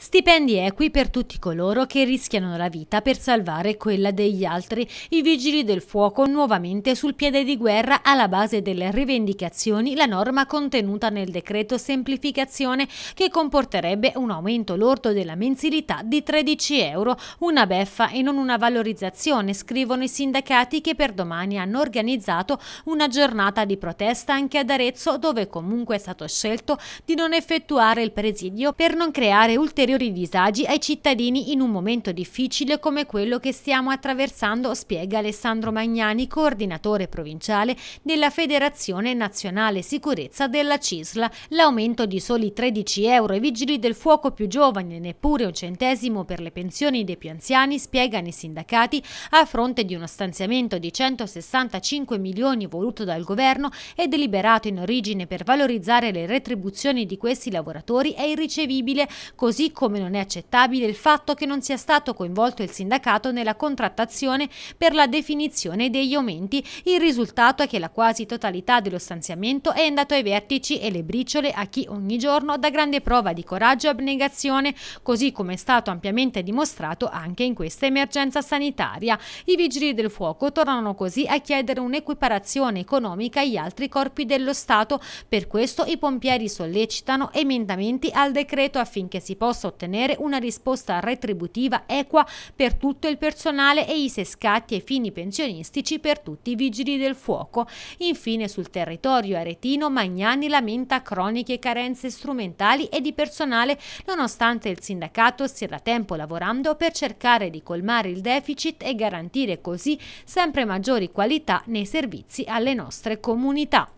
Stipendi equi per tutti coloro che rischiano la vita per salvare quella degli altri. I vigili del fuoco nuovamente sul piede di guerra alla base delle rivendicazioni la norma contenuta nel decreto semplificazione che comporterebbe un aumento lordo della mensilità di 13 euro, una beffa e non una valorizzazione, scrivono i sindacati che per domani hanno organizzato una giornata di protesta anche ad Arezzo dove comunque è stato scelto di non effettuare il presidio per non creare ulteriori ulteriori disagi ai cittadini in un momento difficile come quello che stiamo attraversando, spiega Alessandro Magnani, coordinatore provinciale della Federazione Nazionale Sicurezza della CISLA. L'aumento di soli 13 euro ai vigili del fuoco più giovani e neppure un centesimo per le pensioni dei più anziani, spiegano i sindacati, a fronte di uno stanziamento di 165 milioni voluto dal governo e deliberato in origine per valorizzare le retribuzioni di questi lavoratori è irricevibile, così come non è accettabile il fatto che non sia stato coinvolto il sindacato nella contrattazione per la definizione degli aumenti. Il risultato è che la quasi totalità dello stanziamento è andato ai vertici e le briciole a chi ogni giorno dà grande prova di coraggio e abnegazione, così come è stato ampiamente dimostrato anche in questa emergenza sanitaria. I vigili del fuoco tornano così a chiedere un'equiparazione economica agli altri corpi dello Stato. Per questo i pompieri sollecitano emendamenti al decreto affinché si possa ottenere una risposta retributiva equa per tutto il personale e i sescatti e fini pensionistici per tutti i vigili del fuoco. Infine sul territorio aretino Magnani lamenta croniche carenze strumentali e di personale nonostante il sindacato stia da tempo lavorando per cercare di colmare il deficit e garantire così sempre maggiori qualità nei servizi alle nostre comunità.